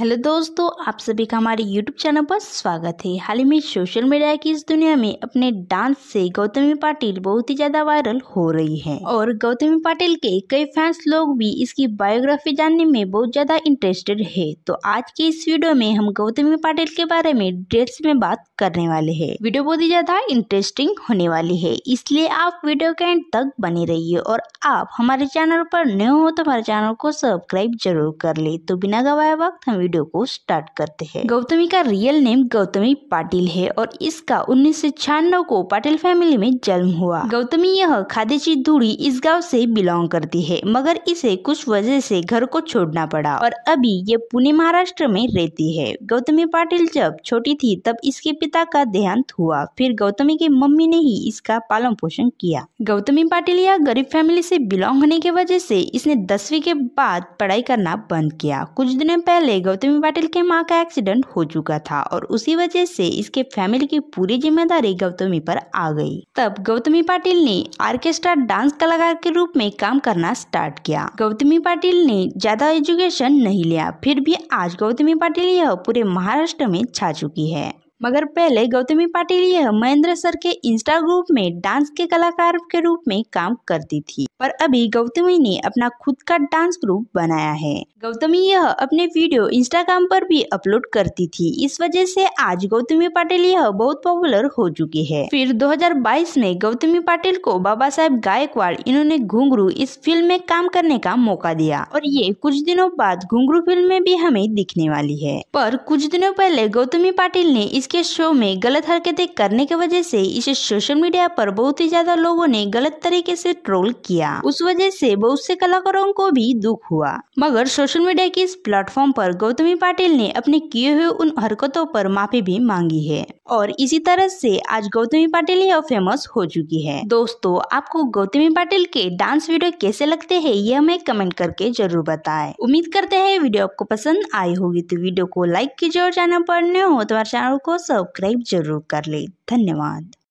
Hello दोस्तों आप सभी का हमारे यूट्यूब चैनल पर स्वागत है हाल ही में सोशल मीडिया की इस दुनिया में अपने डांस से गौतमी पाटिल बहुत ही ज्यादा वायरल हो रही हैं और गौतमी पाटिल के कई फैंस लोग भी इसकी बायोग्राफी जानने में बहुत ज्यादा इंटरेस्टेड है तो आज के इस वीडियो में हम गौतमी पाटिल के बारे में डिटेल्स में बात करने वाले है वीडियो बहुत ही ज्यादा इंटरेस्टिंग होने वाली है इसलिए आप वीडियो के एंड तक बने रहिए और आप हमारे चैनल पर न्यू हो तो हमारे चैनल को सब्सक्राइब जरूर कर ले तो बिना गवाए वक्त हम वीडियो को स्टार्ट करते हैं गौतमी का रियल नेम गौतमी पाटिल है और इसका उन्नीस सौ छियानवे को पाटिल फैमिली में जन्म हुआ गौतमी यह खादेची दूरी इस गाँव से बिलोंग करती है मगर इसे कुछ वजह से घर को छोड़ना पड़ा और अभी ये पुणे महाराष्ट्र में रहती है गौतमी पाटिल जब छोटी थी तब इसके पिता का देहांत हुआ फिर गौतमी के मम्मी ने ही इसका पालन पोषण किया गौतमी पाटिल यह गरीब फैमिली से बिलोंग होने की वजह से इसने दसवीं के बाद पढ़ाई करना बंद किया कुछ दिनों पहले गौतम गौतमी पाटिल के मां का एक्सीडेंट हो चुका था और उसी वजह से इसके फैमिली की पूरी जिम्मेदारी गौतमी पर आ गई तब गौतमी पाटिल ने आर्केस्ट्रा डांस कलाकार के रूप में काम करना स्टार्ट किया गौतमी पाटिल ने ज्यादा एजुकेशन नहीं लिया फिर भी आज गौतमी पाटिल यह पूरे महाराष्ट्र में छा चुकी है मगर पहले गौतमी पाटिल यह महेंद्र सर के इंस्टा ग्रुप में डांस के कलाकार के रूप में काम करती थी पर अभी गौतमी ने अपना खुद का डांस ग्रुप बनाया है गौतमी यह अपने वीडियो इंस्टाग्राम पर भी अपलोड करती थी इस वजह से आज गौतमी पाटिल यह बहुत पॉपुलर हो चुकी है फिर 2022 में गौतमी पाटिल को बाबा साहेब गायकवाड़ इन्होंने घुंगरू इस फिल्म में काम करने का मौका दिया और ये कुछ दिनों बाद घुंगरू फिल्म में भी हमें दिखने वाली है पर कुछ दिनों पहले गौतमी पाटिल ने इस इसके शो में गलत हरकतें करने की वजह से इसे सोशल मीडिया पर बहुत ही ज्यादा लोगों ने गलत तरीके से ट्रोल किया उस वजह से बहुत से कलाकारों को भी दुख हुआ मगर सोशल मीडिया के इस प्लेटफॉर्म पर गौतमी पाटिल ने अपने किए हुए उन हरकतों पर माफी भी मांगी है और इसी तरह से आज गौतमी पाटिल यह फेमस हो चुकी है दोस्तों आपको गौतमी पाटिल के डांस वीडियो कैसे लगते हैं ये हमें कमेंट करके जरूर बताएं। उम्मीद करते हैं वीडियो आपको पसंद आई होगी तो वीडियो को लाइक कीजिए और चैनल पर नए हो तो हमारे चैनल को सब्सक्राइब जरूर कर लें धन्यवाद